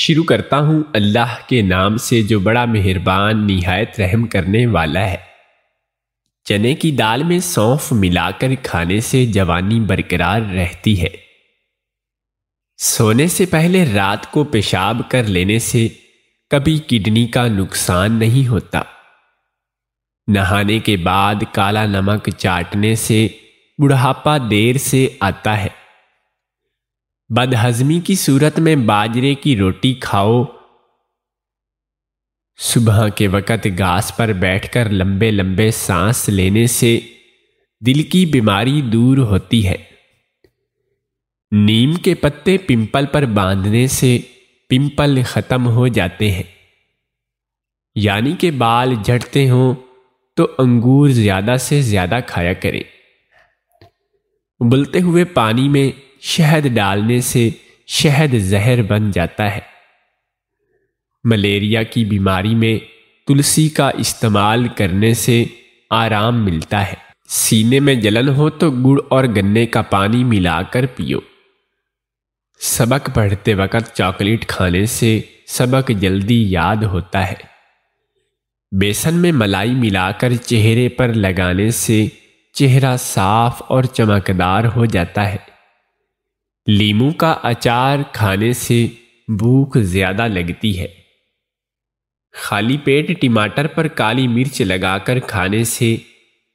शुरू करता हूँ अल्लाह के नाम से जो बड़ा मेहरबान निहायत रहम करने वाला है चने की दाल में सौंफ मिलाकर खाने से जवानी बरकरार रहती है सोने से पहले रात को पेशाब कर लेने से कभी किडनी का नुकसान नहीं होता नहाने के बाद काला नमक चाटने से बुढ़ापा देर से आता है बदहजमी की सूरत में बाजरे की रोटी खाओ सुबह के वक़्त घास पर बैठकर लंबे लंबे सांस लेने से दिल की बीमारी दूर होती है नीम के पत्ते पिंपल पर बांधने से पिंपल ख़त्म हो जाते हैं यानी के बाल झड़ते हों तो अंगूर ज़्यादा से ज़्यादा खाया करें उबलते हुए पानी में शहद डालने से शहद जहर बन जाता है मलेरिया की बीमारी में तुलसी का इस्तेमाल करने से आराम मिलता है सीने में जलन हो तो गुड़ और गन्ने का पानी मिलाकर पियो सबक पढ़ते वक्त चॉकलेट खाने से सबक जल्दी याद होता है बेसन में मलाई मिलाकर चेहरे पर लगाने से चेहरा साफ और चमकदार हो जाता है लीमू का अचार खाने से भूख ज्यादा लगती है खाली पेट टमाटर पर काली मिर्च लगाकर खाने से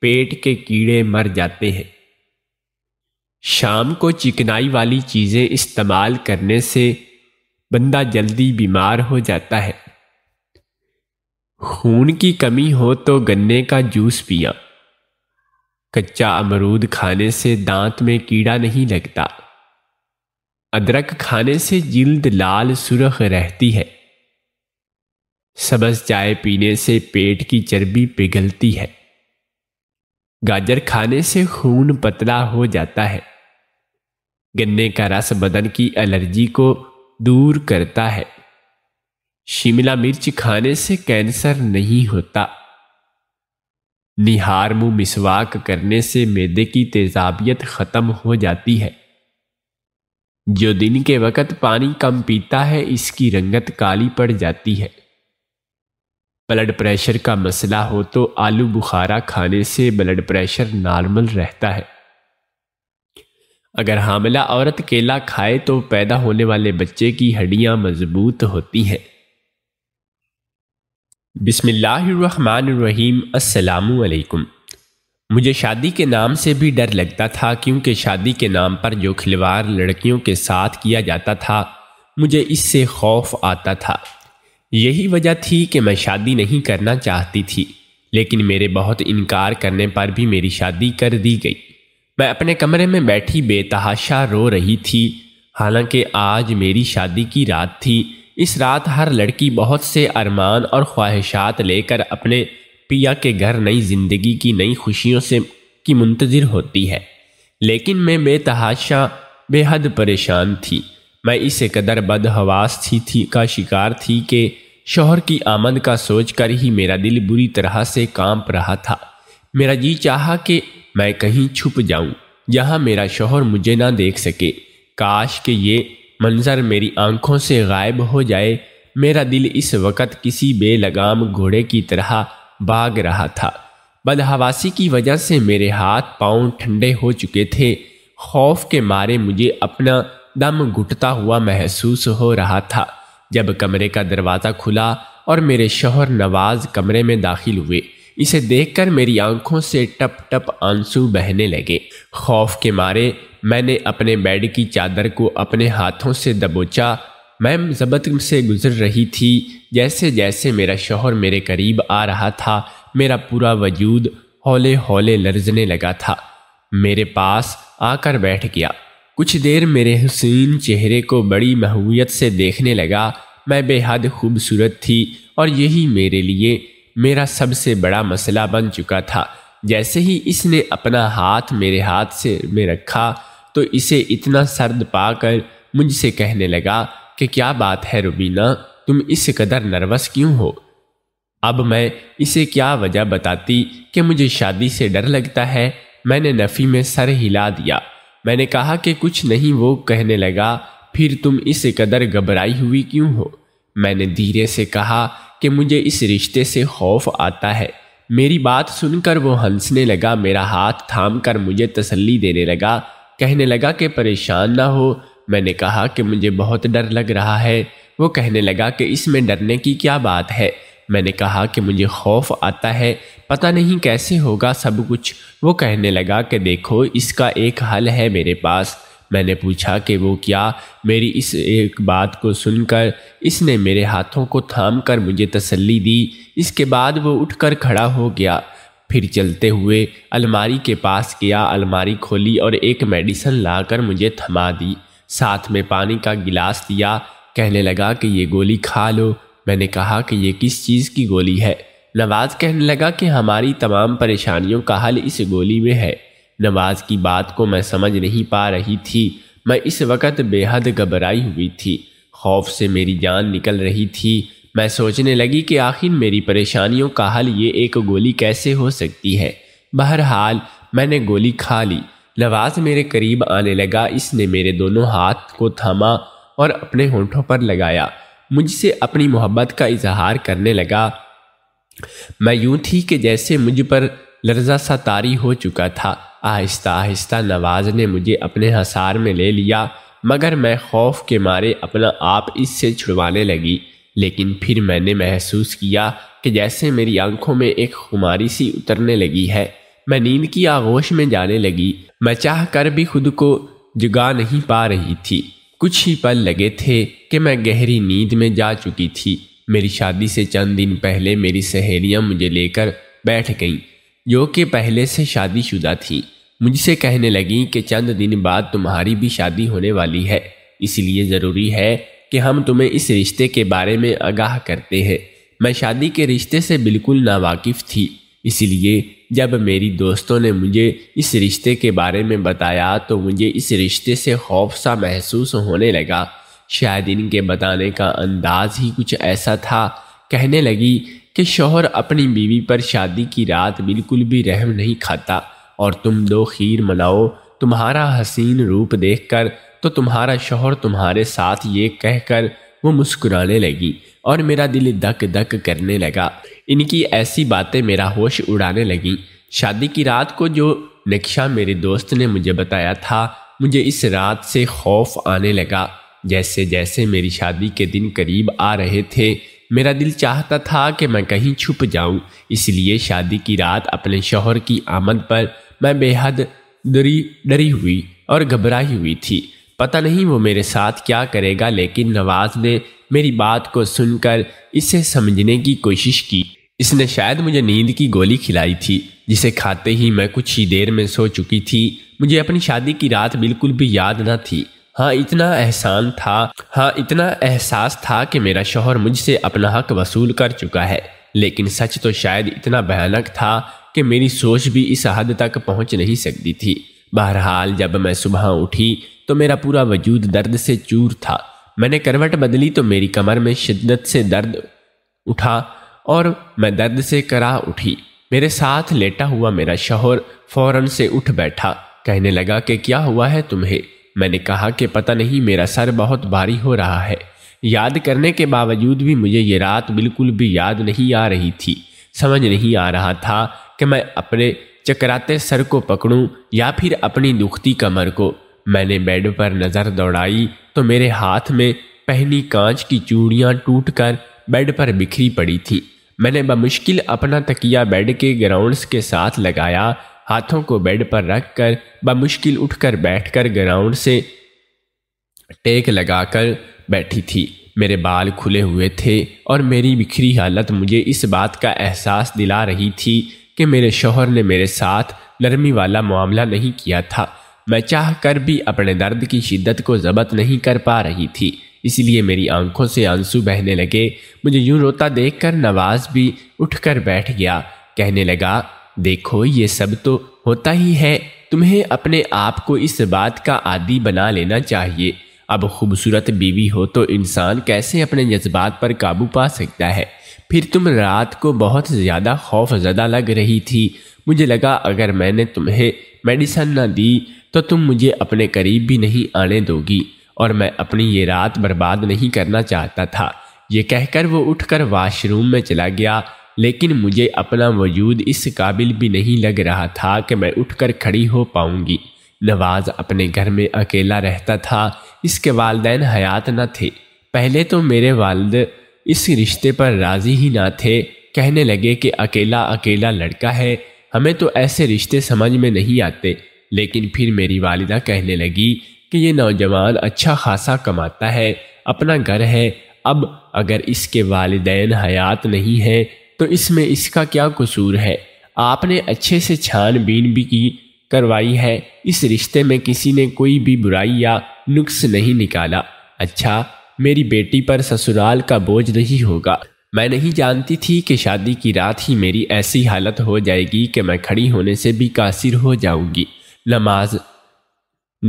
पेट के कीड़े मर जाते हैं शाम को चिकनाई वाली चीज़ें इस्तेमाल करने से बंदा जल्दी बीमार हो जाता है खून की कमी हो तो गन्ने का जूस पिया कच्चा अमरूद खाने से दांत में कीड़ा नहीं लगता अदरक खाने से जिल्द लाल सुरख रहती है सबज चाय पीने से पेट की चर्बी पिघलती है गाजर खाने से खून पतला हो जाता है गन्ने का रस बदन की एलर्जी को दूर करता है शिमला मिर्च खाने से कैंसर नहीं होता निहार मुंह मिसवाक करने से मैदे की तेजाबियत खत्म हो जाती है जो दिन के वक़्त पानी कम पीता है इसकी रंगत काली पड़ जाती है ब्लड प्रेशर का मसला हो तो आलू बुखारा खाने से ब्लड प्रेशर नॉर्मल रहता है अगर हामला औरत केला खाए तो पैदा होने वाले बच्चे की हड्डियां मजबूत होती हैं बिसमीम असलकुम मुझे शादी के नाम से भी डर लगता था क्योंकि शादी के नाम पर जो खिलवाड़ लड़कियों के साथ किया जाता था मुझे इससे खौफ आता था यही वजह थी कि मैं शादी नहीं करना चाहती थी लेकिन मेरे बहुत इनकार करने पर भी मेरी शादी कर दी गई मैं अपने कमरे में बैठी बेतहाशा रो रही थी हालांकि आज मेरी शादी की रात थी इस रात हर लड़की बहुत से अरमान और ख्वाहिशात लेकर अपने पिया के घर नई जिंदगी की नई खुशियों से की मुंतजर होती है लेकिन मैं बेतहाशा बेहद परेशान थी मैं इस कदर बदहवास थी, थी का शिकार थी कि शोहर की आमद का सोच कर ही मेरा दिल बुरी तरह से कांप रहा था मेरा जी चाहा कि मैं कहीं छुप जाऊं जहां मेरा शोहर मुझे ना देख सके काश के ये मंज़र मेरी आंखों से गायब हो जाए मेरा दिल इस वक्त किसी बेलगाम घोड़े की तरह भाग रहा था बदहवासी की वजह से मेरे हाथ पांव ठंडे हो चुके थे खौफ के मारे मुझे अपना दम घुटता हुआ महसूस हो रहा था जब कमरे का दरवाज़ा खुला और मेरे शोहर नवाज कमरे में दाखिल हुए इसे देखकर मेरी आंखों से टप टप आंसू बहने लगे खौफ के मारे मैंने अपने बेड की चादर को अपने हाथों से दबोचा मैम जबत से गुजर रही थी जैसे जैसे मेरा शोहर मेरे करीब आ रहा था मेरा पूरा वजूद हौले हौले लरजने लगा था मेरे पास आकर बैठ गया कुछ देर मेरे हुसैन चेहरे को बड़ी महवियत से देखने लगा मैं बेहद खूबसूरत थी और यही मेरे लिए मेरा सबसे बड़ा मसला बन चुका था जैसे ही इसने अपना हाथ मेरे हाथ से में रखा तो इसे इतना सर्द पाकर मुझसे कहने लगा कि क्या बात है रुबीना तुम इस कदर नर्वस क्यों हो अब मैं इसे क्या वजह बताती कि मुझे शादी से डर लगता है मैंने नफ़ी में सर हिला दिया मैंने कहा कि कुछ नहीं वो कहने लगा फिर तुम इस कदर घबराई हुई क्यों हो मैंने धीरे से कहा कि मुझे इस रिश्ते से खौफ आता है मेरी बात सुनकर वो हंसने लगा मेरा हाथ थाम कर मुझे तसल्ली देने लगा कहने लगा कि परेशान ना हो मैंने कहा कि मुझे बहुत डर लग रहा है वो कहने लगा कि इसमें डरने की क्या बात है मैंने कहा कि मुझे खौफ आता है पता नहीं कैसे होगा सब कुछ वो कहने लगा कि देखो इसका एक हल है मेरे पास मैंने पूछा कि वो क्या मेरी इस एक बात को सुनकर इसने मेरे हाथों को थाम कर मुझे तसल्ली दी इसके बाद वो उठकर खड़ा हो गया फिर चलते हुए अलमारी के पास गया अलमारी खोली और एक मेडिसन लाकर मुझे थमा दी साथ में पानी का गिलास दिया कहने लगा कि ये गोली खा लो मैंने कहा कि ये किस चीज़ की गोली है नवाज कहने लगा कि हमारी तमाम परेशानियों का हल इस गोली में है नवाज की बात को मैं समझ नहीं पा रही थी मैं इस वक्त बेहद घबराई हुई थी खौफ से मेरी जान निकल रही थी मैं सोचने लगी कि आखिर मेरी परेशानियों का हल ये एक गोली कैसे हो सकती है बहरहाल मैंने गोली खा ली लवाज मेरे करीब आने लगा इसने मेरे दोनों हाथ को थामा और अपने होठों पर लगाया मुझसे अपनी मोहब्बत का इजहार करने लगा मैं यूं थी कि जैसे मुझ पर लर्जा सा तारी हो चुका था आहिस्ता आहिस्ता नवाज ने मुझे अपने हसार में ले लिया मगर मैं खौफ के मारे अपना आप इससे छुड़वाने लगी लेकिन फिर मैंने महसूस किया कि जैसे मेरी आंखों में एक खुमारी सी उतरने लगी है मैं नींद की आगोश में जाने लगी मैं चाह कर भी खुद को जुगा नहीं पा रही थी कुछ ही पल लगे थे कि मैं गहरी नींद में जा चुकी थी मेरी शादी से चंद दिन पहले मेरी सहेलियां मुझे लेकर बैठ गईं जो कि पहले से शादीशुदा थी मुझसे कहने लगी कि चंद दिन बाद तुम्हारी भी शादी होने वाली है इसलिए ज़रूरी है कि हम तुम्हें इस रिश्ते के बारे में आगाह करते हैं मैं शादी के रिश्ते से बिल्कुल नावाकिफ थी इसलिए जब मेरी दोस्तों ने मुझे इस रिश्ते के बारे में बताया तो मुझे इस रिश्ते से खौफ सा महसूस होने लगा शायद इनके बताने का अंदाज ही कुछ ऐसा था कहने लगी कि शोहर अपनी बीवी पर शादी की रात बिल्कुल भी रहम नहीं खाता और तुम दो खीर मनाओ तुम्हारा हसीन रूप देखकर तो तुम्हारा शोहर तुम्हारे साथ ये कहकर वो मुस्कुराने लगी और मेरा दिल धक धक करने लगा इनकी ऐसी बातें मेरा होश उड़ाने लगी शादी की रात को जो नक्शा मेरे दोस्त ने मुझे बताया था मुझे इस रात से खौफ आने लगा जैसे जैसे मेरी शादी के दिन करीब आ रहे थे मेरा दिल चाहता था कि मैं कहीं छुप जाऊं इसलिए शादी की रात अपने शोहर की आमद पर मैं बेहद डरी डरी हुई और घबराई हुई थी पता नहीं वो मेरे साथ क्या करेगा लेकिन नवाज ने मेरी बात को सुनकर इसे समझने की कोशिश की इसने शायद मुझे नींद की गोली खिलाई थी जिसे खाते ही मैं कुछ ही देर में सो चुकी थी मुझे अपनी शादी की रात बिल्कुल भी याद न थी हाँ इतना एहसान था हाँ इतना एहसास था कि मेरा शोहर मुझसे अपना हक वसूल कर चुका है लेकिन सच तो शायद इतना भयानक था कि मेरी सोच भी इस हद तक पहुंच नहीं सकती थी बहरहाल जब मैं सुबह उठी तो मेरा पूरा वजूद दर्द से चूर था मैंने करवट बदली तो मेरी कमर में शिद्दत से दर्द उठा और मैं दर्द से करा उठी मेरे साथ लेटा हुआ मेरा शोहर फौरन से उठ बैठा कहने लगा कि क्या हुआ है तुम्हें मैंने कहा कि पता नहीं मेरा सर बहुत भारी हो रहा है याद करने के बावजूद भी मुझे ये रात बिल्कुल भी याद नहीं आ रही थी समझ नहीं आ रहा था कि मैं अपने चकराते सर को पकड़ूं या फिर अपनी दुखती कमर को मैंने बेड पर नजर दौड़ाई तो मेरे हाथ में पहनी कांच की चूड़ियां टूटकर बेड पर बिखरी पड़ी थी मैंने बमुश्किल अपना तकिया बेड के ग्राउंड्स के साथ लगाया हाथों को बेड पर रख कर बमुश्किल उठकर बैठकर ग्राउंड से टेक लगाकर बैठी थी मेरे बाल खुले हुए थे और मेरी बिखरी हालत मुझे इस बात का एहसास दिला रही थी कि मेरे शोहर ने मेरे साथ नरमी वाला मामला नहीं किया था मैं चाह कर भी अपने दर्द की शिद्दत को जबत नहीं कर पा रही थी इसलिए मेरी आंखों से आंसू बहने लगे मुझे यूं रोता देखकर नवाज भी उठकर बैठ गया कहने लगा देखो ये सब तो होता ही है तुम्हें अपने आप को इस बात का आदि बना लेना चाहिए अब खूबसूरत बीवी हो तो इंसान कैसे अपने जज्बात पर काबू पा सकता है फिर तुम रात को बहुत ज़्यादा खौफ ज़दा लग रही थी मुझे लगा अगर मैंने तुम्हें मेडिसन ना दी तो तुम मुझे अपने करीब भी नहीं आने दोगी और मैं अपनी ये रात बर्बाद नहीं करना चाहता था ये कहकर वो उठकर वॉशरूम में चला गया लेकिन मुझे अपना वजूद इस काबिल भी नहीं लग रहा था कि मैं उठकर खड़ी हो पाऊंगी नवाज अपने घर में अकेला रहता था इसके वालदेन हयात न थे पहले तो मेरे वालद इस रिश्ते पर राज़ी ही ना थे कहने लगे कि अकेला अकेला लड़का है हमें तो ऐसे रिश्ते समझ में नहीं आते लेकिन फिर मेरी वालिदा कहने लगी कि ये नौजवान अच्छा खासा कमाता है अपना घर है अब अगर इसके वालदेन हयात नहीं है तो इसमें इसका क्या कसूर है आपने अच्छे से छानबीन भी की करवाई है इस रिश्ते में किसी ने कोई भी बुराई या नुक्स नहीं निकाला अच्छा मेरी बेटी पर ससुराल का बोझ नहीं होगा मैं नहीं जानती थी कि शादी की रात ही मेरी ऐसी हालत हो जाएगी कि मैं खड़ी होने से भी कासिर हो जाऊंगी नमाज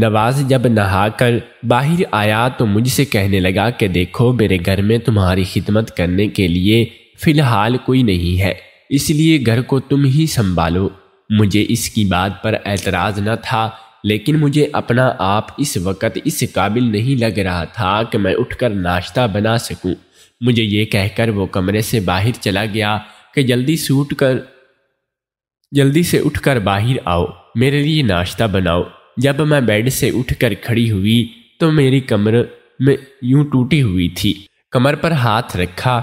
नवाज जब नहाकर बाहर आया तो मुझसे कहने लगा कि देखो मेरे घर में तुम्हारी खिदमत करने के लिए फ़िलहाल कोई नहीं है इसलिए घर को तुम ही संभालो मुझे इसकी बात पर एतराज़ न था लेकिन मुझे अपना आप इस वक्त इस काबिल नहीं लग रहा था कि मैं उठकर नाश्ता बना सकूं। मुझे ये कहकर वो कमरे से बाहर चला गया कि जल्दी सूट कर जल्दी से उठकर बाहर आओ मेरे लिए नाश्ता बनाओ जब मैं बेड से उठकर खड़ी हुई तो मेरी कमर में यूं टूटी हुई थी कमर पर हाथ रखा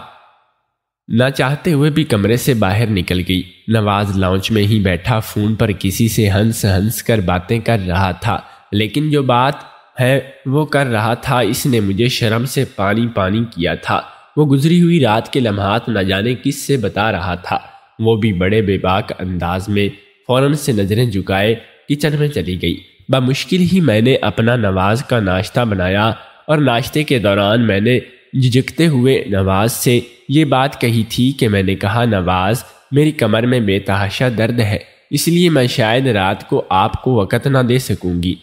ना चाहते हुए भी कमरे से बाहर निकल गई नवाज लाउंज में ही बैठा फोन पर किसी से हंस हंस कर बातें कर रहा था लेकिन जो बात है वो कर रहा था इसने मुझे शर्म से पानी पानी किया था वो गुजरी हुई रात के लम्हात न जाने किस से बता रहा था वो भी बड़े बेबाक अंदाज में फौरन से नजरें झुकाए किचन में चली गई बामुश्किल ही मैंने अपना नवाज का नाश्ता बनाया और नाश्ते के दौरान मैंने झिझकते हुए नवाज से ये बात कही थी कि मैंने कहा नवाज मेरी कमर में बेतहाशा दर्द है इसलिए मैं शायद रात को आपको वक़्त ना दे सकूंगी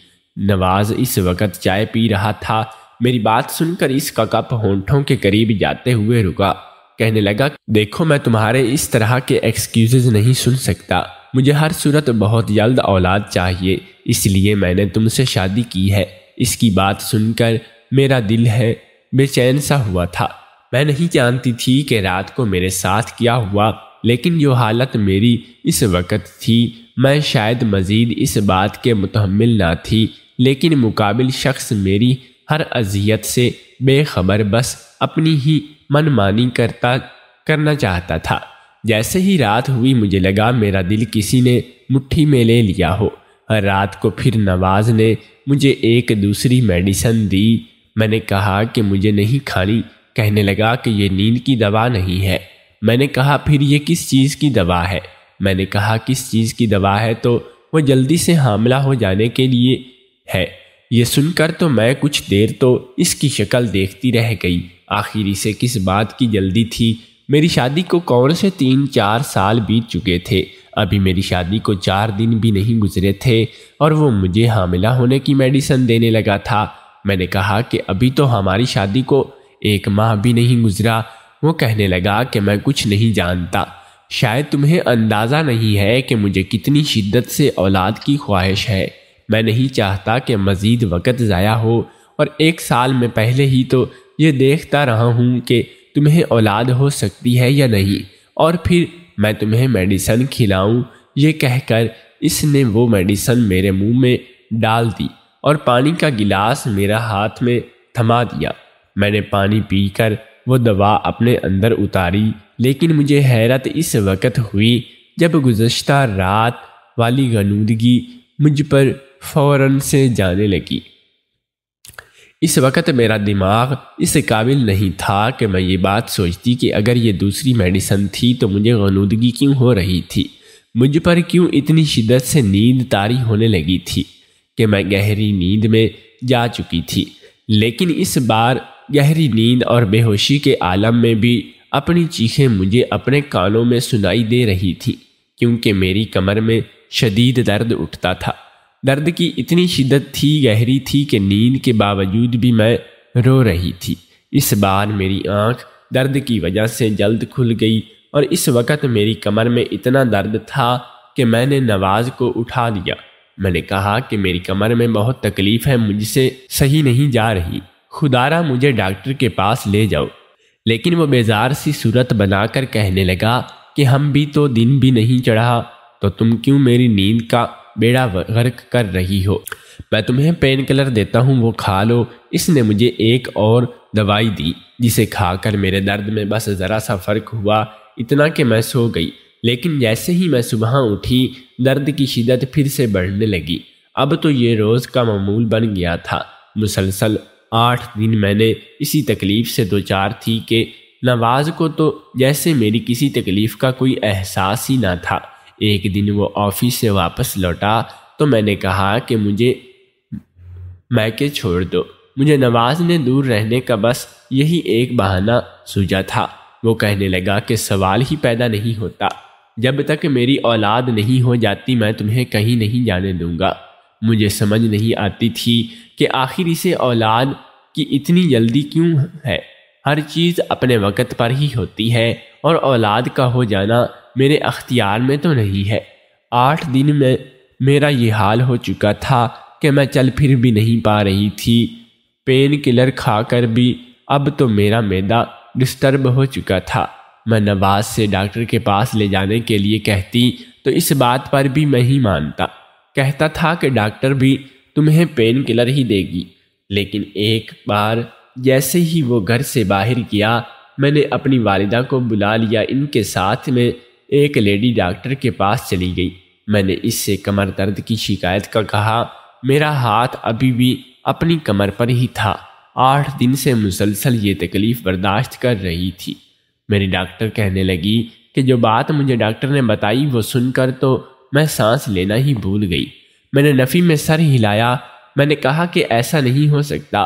नवाज इस वक़्त चाय पी रहा था मेरी बात सुनकर इसका कप होंठों के करीब जाते हुए रुका कहने लगा देखो मैं तुम्हारे इस तरह के एक्सक्यूजेज नहीं सुन सकता मुझे हर सूरत बहुत जल्द औलाद चाहिए इसलिए मैंने तुमसे शादी की है इसकी बात सुनकर मेरा दिल है बेचैन सा हुआ था मैं नहीं जानती थी कि रात को मेरे साथ क्या हुआ लेकिन जो हालत मेरी इस वक्त थी मैं शायद मज़ीद इस बात के मुतहमल ना थी लेकिन मुकाबिल शख्स मेरी हर अजियत से बेखबर बस अपनी ही मनमानी करता करना चाहता था जैसे ही रात हुई मुझे लगा मेरा दिल किसी ने मुट्ठी में ले लिया हो हर रात को फिर नवाज ने मुझे एक दूसरी मेडिसन दी मैंने कहा कि मुझे नहीं खानी कहने लगा कि ये नींद की दवा नहीं है मैंने कहा फिर ये किस चीज़ की दवा है मैंने कहा किस चीज़ की दवा है तो वो जल्दी से हामला हो जाने के लिए है ये सुनकर तो मैं कुछ देर तो इसकी शक्ल देखती रह गई आखिर इसे किस बात की जल्दी थी मेरी शादी को कौन से तीन चार साल बीत चुके थे अभी मेरी शादी को चार दिन भी नहीं गुजरे थे और वो मुझे हामिला होने की मेडिसन देने लगा था मैंने कहा कि अभी तो हमारी शादी को एक माह भी नहीं गुजरा वो कहने लगा कि मैं कुछ नहीं जानता शायद तुम्हें अंदाज़ा नहीं है कि मुझे कितनी शिद्दत से औलाद की ख्वाहिश है मैं नहीं चाहता कि मज़ीद वक़्त ज़ाया हो और एक साल में पहले ही तो ये देखता रहा हूँ कि तुम्हें औलाद हो सकती है या नहीं और फिर मैं तुम्हें मेडिसन खिलाऊं ये कहकर इसने वो मेडिसन मेरे मुंह में डाल दी और पानी का गिलास मेरा हाथ में थमा दिया मैंने पानी पीकर वो दवा अपने अंदर उतारी लेकिन मुझे हैरत इस वक्त हुई जब गुज्त रात वाली गनूदगी मुझ पर फौरन से जाने लगी इस वक्त मेरा दिमाग इस काबिल नहीं था कि मैं ये बात सोचती कि अगर ये दूसरी मेडिसन थी तो मुझे गनूदगी क्यों हो रही थी मुझ पर क्यों इतनी शिदत से नींद तारी होने लगी थी कि मैं गहरी नींद में जा चुकी थी लेकिन इस बार गहरी नींद और बेहोशी के आलम में भी अपनी चीखें मुझे अपने कानों में सुनाई दे रही थी क्योंकि मेरी कमर में शदीद दर्द उठता था दर्द की इतनी शिद्दत थी गहरी थी कि नींद के बावजूद भी मैं रो रही थी इस बार मेरी आंख दर्द की वजह से जल्द खुल गई और इस वक्त मेरी कमर में इतना दर्द था कि मैंने नवाज को उठा लिया मैंने कहा कि मेरी कमर में बहुत तकलीफ है मुझसे सही नहीं जा रही खुदारा मुझे डॉक्टर के पास ले जाओ लेकिन वो बेजार सी सूरत बनाकर कहने लगा कि हम भी तो दिन भी नहीं चढ़ा तो तुम क्यों मेरी नींद का बेड़ा गर्क कर रही हो मैं तुम्हें पेन किलर देता हूँ वो खा लो इसने मुझे एक और दवाई दी जिसे खाकर मेरे दर्द में बस ज़रा सा फ़र्क हुआ इतना कि मैं सो गई लेकिन जैसे ही मैं सुबह उठी दर्द की शिदत फिर से बढ़ने लगी अब तो ये रोज़ का मामूल बन गया था मुसलसल आठ दिन मैंने इसी तकलीफ़ से दो चार थी कि नवाज को तो जैसे मेरी किसी तकलीफ़ का कोई एहसास ही ना था एक दिन वो ऑफिस से वापस लौटा तो मैंने कहा कि मुझे मैके छोड़ दो मुझे नवाज ने दूर रहने का बस यही एक बहाना सूझा था वो कहने लगा कि सवाल ही पैदा नहीं होता जब तक मेरी औलाद नहीं हो जाती मैं तुम्हें कहीं नहीं जाने दूंगा मुझे समझ नहीं आती थी कि आखिर इसे औलाद की इतनी जल्दी क्यों है हर चीज़ अपने वक़्त पर ही होती है और औलाद का हो जाना मेरे अख्तियार में तो नहीं है आठ दिन में मेरा ये हाल हो चुका था कि मैं चल फिर भी नहीं पा रही थी पेन किलर खाकर भी अब तो मेरा मैदा डिस्टर्ब हो चुका था मैं नवाज से डॉक्टर के पास ले जाने के लिए कहती तो इस बात पर भी मैं ही मानता कहता था कि डॉक्टर भी तुम्हें पेन किलर ही देगी लेकिन एक बार जैसे ही वो घर से बाहर गया मैंने अपनी वालिदा को बुला लिया इनके साथ में एक लेडी डॉक्टर के पास चली गई मैंने इससे कमर दर्द की शिकायत का कहा मेरा हाथ अभी भी अपनी कमर पर ही था आठ दिन से मुसलसल ये तकलीफ बर्दाश्त कर रही थी मेरी डॉक्टर कहने लगी कि जो बात मुझे डॉक्टर ने बताई वो सुनकर तो मैं सांस लेना ही भूल गई मैंने नफ़ी में सर हिलाया मैंने कहा कि ऐसा नहीं हो सकता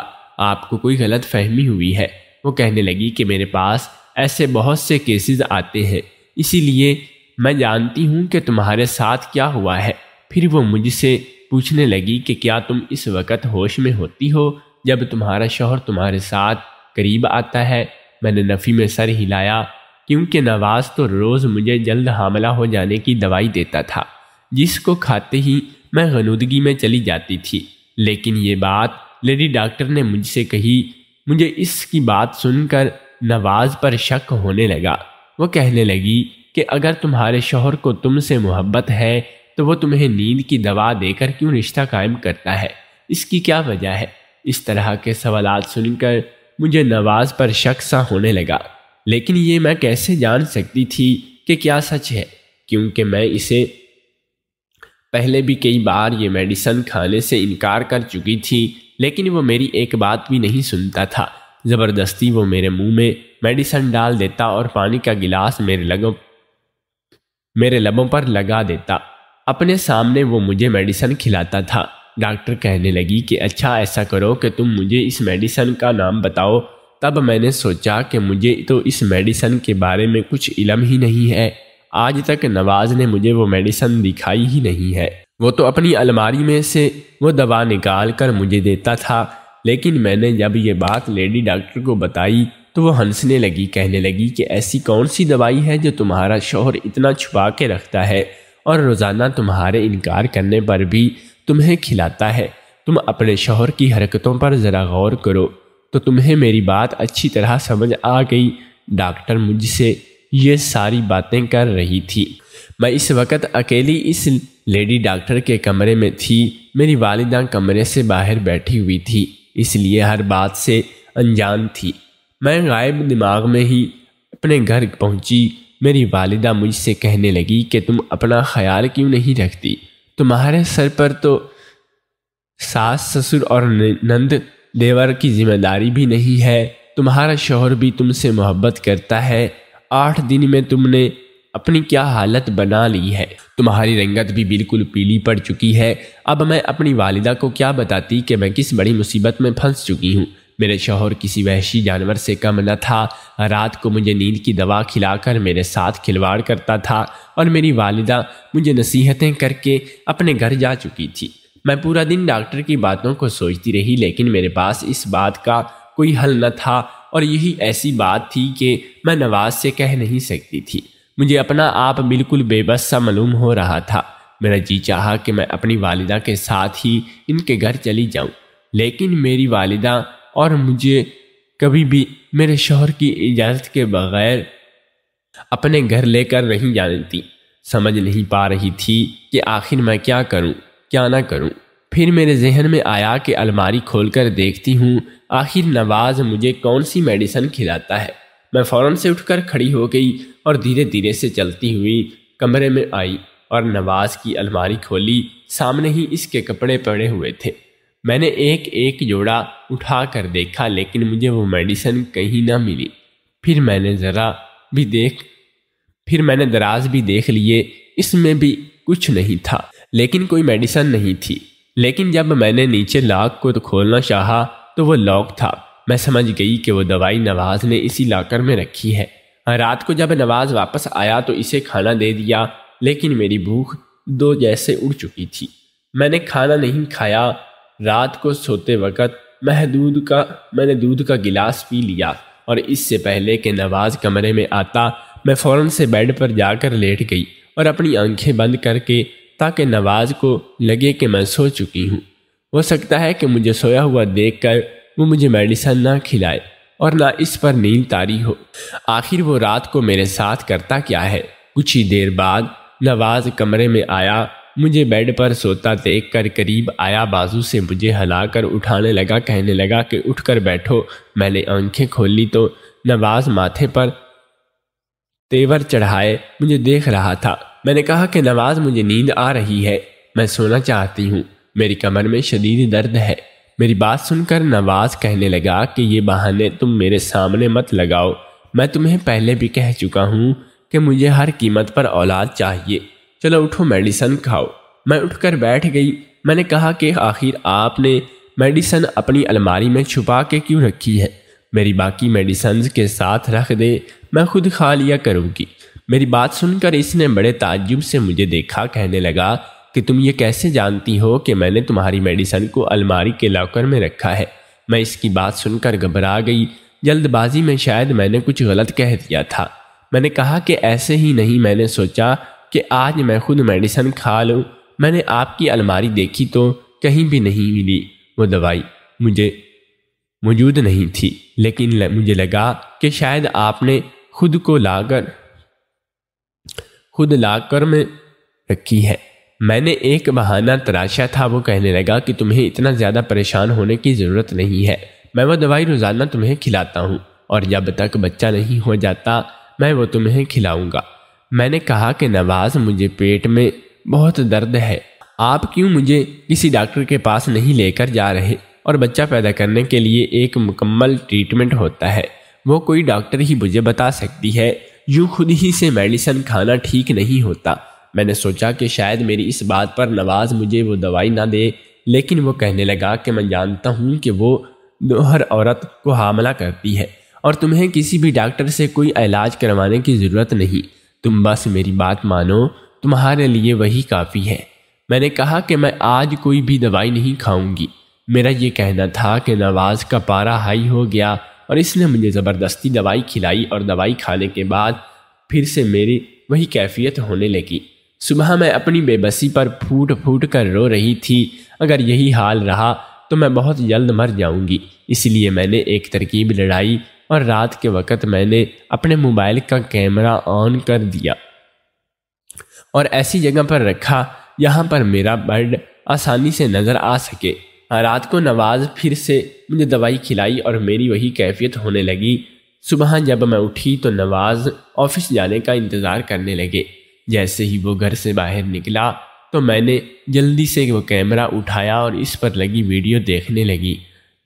आपको कोई गलत फहमी हुई है वो कहने लगी कि मेरे पास ऐसे बहुत से केसेस आते हैं इसीलिए मैं जानती हूँ कि तुम्हारे साथ क्या हुआ है फिर वो मुझसे पूछने लगी कि क्या तुम इस वक़्त होश में होती हो जब तुम्हारा शोहर तुम्हारे साथ करीब आता है मैंने नफ़ी में सर हिलाया क्योंकि नवाज तो रोज़ मुझे जल्द हामला हो जाने की दवाई देता था जिसको खाते ही मैं गनूदगी में चली जाती थी लेकिन ये बात लेडी डॉक्टर ने मुझसे कही मुझे इसकी बात सुनकर नवाज पर शक होने लगा वो कहने लगी कि अगर तुम्हारे शोहर को तुमसे मोहब्बत है तो वो तुम्हें नींद की दवा देकर क्यों रिश्ता कायम करता है इसकी क्या वजह है इस तरह के सवाल सुनकर मुझे नवाज पर शक सा होने लगा लेकिन ये मैं कैसे जान सकती थी कि क्या सच है क्योंकि मैं इसे पहले भी कई बार ये मेडिसन खाने से इनकार कर चुकी थी लेकिन वो मेरी एक बात भी नहीं सुनता था ज़बरदस्ती वो मेरे मुंह में मेडिसन डाल देता और पानी का गिलास मेरे लगों मेरे लबों पर लगा देता अपने सामने वो मुझे मेडिसन खिलाता था डॉक्टर कहने लगी कि अच्छा ऐसा करो कि तुम मुझे इस मेडिसन का नाम बताओ तब मैंने सोचा कि मुझे तो इस मेडिसन के बारे में कुछ इलम ही नहीं है आज तक नवाज ने मुझे वो मेडिसन दिखाई ही नहीं है वो तो अपनी अलमारी में से वो दवा निकाल कर मुझे देता था लेकिन मैंने जब ये बात लेडी डॉक्टर को बताई तो वो हंसने लगी कहने लगी कि ऐसी कौन सी दवाई है जो तुम्हारा शोहर इतना छुपा के रखता है और रोज़ाना तुम्हारे इनकार करने पर भी तुम्हें खिलाता है तुम अपने शोहर की हरकतों पर ज़रा गौर करो तो तुम्हें मेरी बात अच्छी तरह समझ आ गई डॉक्टर मुझसे ये सारी बातें कर रही थी मैं इस वक्त अकेली इस लेडी डॉक्टर के कमरे में थी मेरी वालिदा कमरे से बाहर बैठी हुई थी इसलिए हर बात से अनजान थी मैं गायब दिमाग में ही अपने घर पहुंची मेरी वालिदा मुझसे कहने लगी कि तुम अपना ख्याल क्यों नहीं रखती तुम्हारे सर पर तो सास ससुर और नंद देवर की जिम्मेदारी भी नहीं है तुम्हारा शोहर भी तुमसे मोहब्बत करता है आठ दिन में तुमने अपनी क्या हालत बना ली है तुम्हारी रंगत भी बिल्कुल पीली पड़ चुकी है अब मैं अपनी वालिदा को क्या बताती कि मैं किस बड़ी मुसीबत में फंस चुकी हूँ मेरे शोहर किसी वहशी जानवर से कम न था रात को मुझे नींद की दवा खिलाकर मेरे साथ खिलवाड़ करता था और मेरी वालिदा मुझे नसीहतें करके अपने घर जा चुकी थी मैं पूरा दिन डॉक्टर की बातों को सोचती रही लेकिन मेरे पास इस बात का कोई हल न था और यही ऐसी बात थी कि मैं नवाज से कह नहीं सकती थी मुझे अपना आप बिल्कुल बेबस सा मालूम हो रहा था मेरा जी चाहा कि मैं अपनी वालिदा के साथ ही इनके घर चली जाऊं लेकिन मेरी वालिदा और मुझे कभी भी मेरे शोहर की इजाज़त के बगैर अपने घर लेकर नहीं जानती समझ नहीं पा रही थी कि आखिर मैं क्या करूं, क्या ना करूं। फिर मेरे जहन में आया कि अलमारी खोलकर देखती हूँ आखिर नवाज मुझे कौन सी मेडिसन खिलाता है मैं फौरन से उठकर खड़ी हो गई और धीरे धीरे से चलती हुई कमरे में आई और नवाज की अलमारी खोली सामने ही इसके कपड़े पड़े हुए थे मैंने एक एक जोड़ा उठा कर देखा लेकिन मुझे वो मेडिसिन कहीं ना मिली फिर मैंने ज़रा भी देख फिर मैंने दराज भी देख लिए इसमें भी कुछ नहीं था लेकिन कोई मेडिसन नहीं थी लेकिन जब मैंने नीचे लॉक को तो खोलना चाहा तो वो लॉक था मैं समझ गई कि वो दवाई नवाज ने इसी लाकर में रखी है रात को जब नवाज वापस आया तो इसे खाना दे दिया लेकिन मेरी भूख दो जैसे उड़ चुकी थी मैंने खाना नहीं खाया रात को सोते वक़्त मैं दूध का मैंने दूध का गिलास पी लिया और इससे पहले कि नवाज कमरे में आता मैं फ़ौरन से बेड पर जाकर लेट गई और अपनी आंखें बंद करके ताकि नवाज को लगे कि मैं सो चुकी हूँ हो सकता है कि मुझे सोया हुआ देखकर वो मुझे मेडिसन ना खिलाए और ना इस पर नींद तारी हो आखिर वो रात को मेरे साथ करता क्या है कुछ ही देर बाद नवाज कमरे में आया मुझे बेड पर सोता देख कर करीब आया बाजू से मुझे हिलाकर उठाने लगा कहने लगा कि उठकर बैठो मैंने आंखें खोली तो नवाज माथे पर तेवर चढ़ाए मुझे देख रहा था मैंने कहा कि नवाज मुझे नींद आ रही है मैं सोना चाहती हूँ मेरी कमर में शदीद दर्द है मेरी बात सुनकर नवाज कहने लगा कि ये बहाने तुम मेरे सामने मत लगाओ मैं तुम्हें पहले भी कह चुका हूँ कि मुझे हर कीमत पर औलाद चाहिए चलो उठो मेडिसन खाओ मैं उठकर बैठ गई मैंने कहा कि आखिर आपने मेडिसन अपनी अलमारी में छुपा के क्यों रखी है मेरी बाकी मेडिसन के साथ रख दे मैं खुद खा लिया करूँगी मेरी बात सुनकर इसने बड़े ताज्जुब से मुझे देखा कहने लगा कि तुम ये कैसे जानती हो कि मैंने तुम्हारी मेडिसन को अलमारी के लॉकर में रखा है मैं इसकी बात सुनकर घबरा गई जल्दबाजी में शायद मैंने कुछ गलत कह दिया था मैंने कहा कि ऐसे ही नहीं मैंने सोचा कि आज मैं खुद मेडिसन खा लूँ मैंने आपकी अलमारी देखी तो कहीं भी नहीं मिली वो दवाई मुझे मौजूद नहीं थी लेकिन ल, मुझे लगा कि शायद आपने खुद को लाकर खुद लाकर में रखी है मैंने एक बहाना तराशा था वो कहने लगा कि तुम्हें इतना ज़्यादा परेशान होने की ज़रूरत नहीं है मैं वह दवाई रोज़ाना तुम्हें खिलाता हूँ और जब तक बच्चा नहीं हो जाता मैं वो तुम्हें खिलाऊंगा मैंने कहा कि नवाज मुझे पेट में बहुत दर्द है आप क्यों मुझे किसी डॉक्टर के पास नहीं लेकर जा रहे और बच्चा पैदा करने के लिए एक मुकम्मल ट्रीटमेंट होता है वो कोई डॉक्टर ही मुझे बता सकती है यूँ खुद ही से मेडिसन खाना ठीक नहीं होता मैंने सोचा कि शायद मेरी इस बात पर नवाज मुझे वो दवाई ना दे लेकिन वो कहने लगा कि मैं जानता हूँ कि वो हर औरत को हामला करती है और तुम्हें किसी भी डॉक्टर से कोई इलाज करवाने की ज़रूरत नहीं तुम बस मेरी बात मानो तुम्हारे लिए वही काफ़ी है मैंने कहा कि मैं आज कोई भी दवाई नहीं खाऊंगी मेरा ये कहना था कि नवाज का पारा हाई हो गया और इसने मुझे ज़बरदस्ती दवाई खिलाई और दवाई खाने के बाद फिर से मेरी वही कैफियत होने लगी सुबह मैं अपनी बेबसी पर फूट फूट कर रो रही थी अगर यही हाल रहा तो मैं बहुत जल्द मर जाऊंगी इसलिए मैंने एक तरकीब लड़ाई और रात के वक़्त मैंने अपने मोबाइल का कैमरा ऑन कर दिया और ऐसी जगह पर रखा यहाँ पर मेरा बर्ड आसानी से नज़र आ सके हाँ, रात को नवाज फिर से मुझे दवाई खिलाई और मेरी वही कैफियत होने लगी सुबह जब मैं उठी तो नवाज ऑफिस जाने का इंतज़ार करने लगे जैसे ही वो घर से बाहर निकला तो मैंने जल्दी से वो कैमरा उठाया और इस पर लगी वीडियो देखने लगी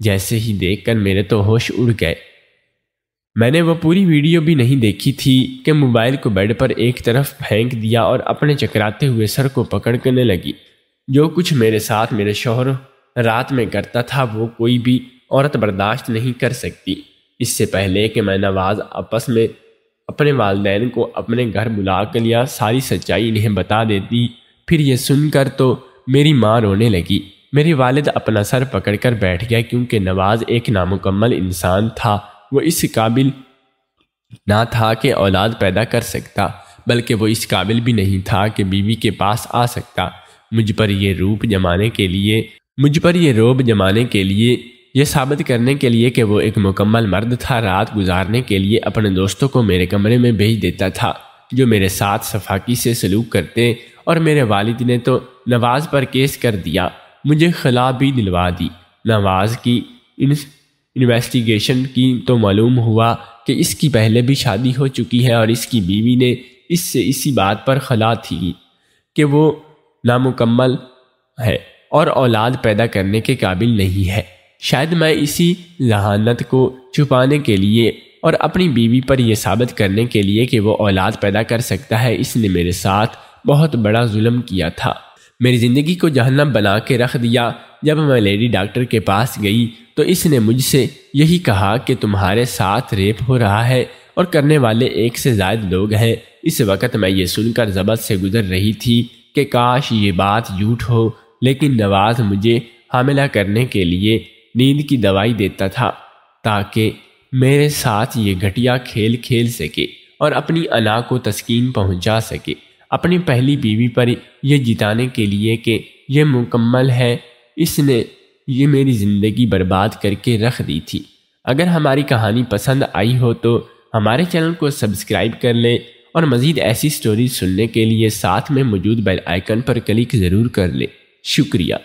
जैसे ही देखकर मेरे तो होश उड़ गए मैंने वो पूरी वीडियो भी नहीं देखी थी कि मोबाइल को बेड पर एक तरफ फेंक दिया और अपने चकराते हुए सर को पकड़ करने लगी जो कुछ मेरे साथ मेरे शोहर रात में करता था वो कोई भी औरत बर्दाश्त नहीं कर सकती इससे पहले कि मैं नवाज आपस में अपने वालदे को अपने घर बुला कर लिया सारी सच्चाई इन्हें बता देती फिर ये सुनकर तो मेरी माँ रोने लगी मेरे वालिद अपना सर पकड़कर बैठ गया क्योंकि नवाज एक नामुकम्मल इंसान था वो इस काबिल ना था कि औलाद पैदा कर सकता बल्कि वो इस काबिल भी नहीं था कि बीवी के पास आ सकता मुझ पर यह रूप जमाने के लिए मुझ पर यह रोब जमाने के लिए ये साबित करने के लिए कि वो एक मुकम्मल मर्द था रात गुजारने के लिए अपने दोस्तों को मेरे कमरे में भेज देता था जो मेरे साथ सफाकी से सलूक करते और मेरे वालिद ने तो नवाज पर केस कर दिया मुझे खला भी दिलवा दी नवाज की इन्वेस्टिगेशन की तो मालूम हुआ कि इसकी पहले भी शादी हो चुकी है और इसकी बीवी ने इससे इसी बात पर खला थी कि वो नामुकम्मल है और औलाद पैदा करने के काबिल नहीं है शायद मैं इसी जहानत को छुपाने के लिए और अपनी बीवी पर यह साबित करने के लिए कि वो औलाद पैदा कर सकता है इसने मेरे साथ बहुत बड़ा जुल्म किया था मेरी ज़िंदगी को जहन्नम बना के रख दिया जब मैं लेडी डॉक्टर के पास गई तो इसने मुझसे यही कहा कि तुम्हारे साथ रेप हो रहा है और करने वाले एक से ज्यादा लोग हैं इस वक्त मैं ये सुनकर जबत से गुजर रही थी कि काश ये बात झूठ हो लेकिन नवाज मुझे हामिला करने के लिए नींद की दवाई देता था ताकि मेरे साथ ये घटिया खेल खेल सके और अपनी अना को तस्कीन पहुंचा सके अपनी पहली बीवी पर यह जिताने के लिए कि यह मुकम्मल है इसने ये मेरी ज़िंदगी बर्बाद करके रख दी थी अगर हमारी कहानी पसंद आई हो तो हमारे चैनल को सब्सक्राइब कर लें और मज़ीद ऐसी स्टोरी सुनने के लिए साथ में मौजूद बेल आइकन पर क्लिक ज़रूर कर लें शुक्रिया